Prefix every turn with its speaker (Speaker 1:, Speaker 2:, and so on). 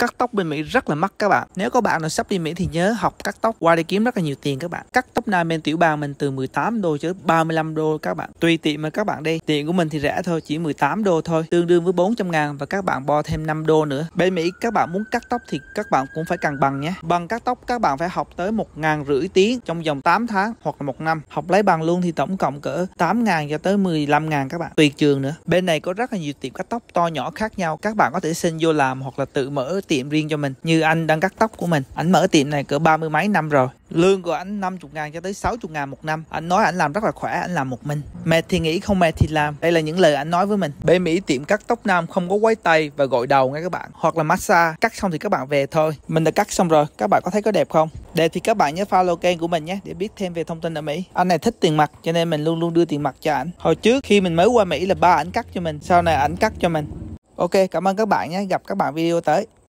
Speaker 1: cắt tóc bên Mỹ rất là mắc các bạn. Nếu có bạn nào sắp đi Mỹ thì nhớ học cắt tóc qua để kiếm rất là nhiều tiền các bạn. Cắt tóc nam bên tiểu bang mình từ 18 đô tới 35 đô các bạn. Tùy tiện mà các bạn đi. tiền của mình thì rẻ thôi, chỉ 18 đô thôi, tương đương với 400 ngàn và các bạn bo thêm 5 đô nữa. Bên Mỹ các bạn muốn cắt tóc thì các bạn cũng phải cần bằng nhé. Bằng cắt tóc các bạn phải học tới 1 ngàn rưỡi tiếng trong vòng 8 tháng hoặc là 1 năm. Học lấy bằng luôn thì tổng cộng cỡ 8 ngàn cho tới 15 ngàn các bạn. Tùy trường nữa. Bên này có rất là nhiều tiệm cắt tóc to nhỏ khác nhau. Các bạn có thể xin vô làm hoặc là tự mở tiệm riêng cho mình như anh đang cắt tóc của mình anh mở tiệm này cỡ ba mươi mấy năm rồi lương của ảnh 50 ngàn cho tới 60 ngàn một năm anh nói anh làm rất là khỏe anh làm một mình mệt thì nghĩ không mệt thì làm đây là những lời anh nói với mình bên mỹ tiệm cắt tóc nam không có quấy tay và gội đầu nghe các bạn hoặc là massage cắt xong thì các bạn về thôi mình đã cắt xong rồi các bạn có thấy có đẹp không đẹp thì các bạn nhớ follow kênh của mình nhé để biết thêm về thông tin ở mỹ anh này thích tiền mặt cho nên mình luôn luôn đưa tiền mặt cho anh hồi trước khi mình mới qua mỹ là ba ảnh cắt cho mình sau này ảnh cắt cho mình ok cảm ơn các bạn nhé gặp các bạn video tới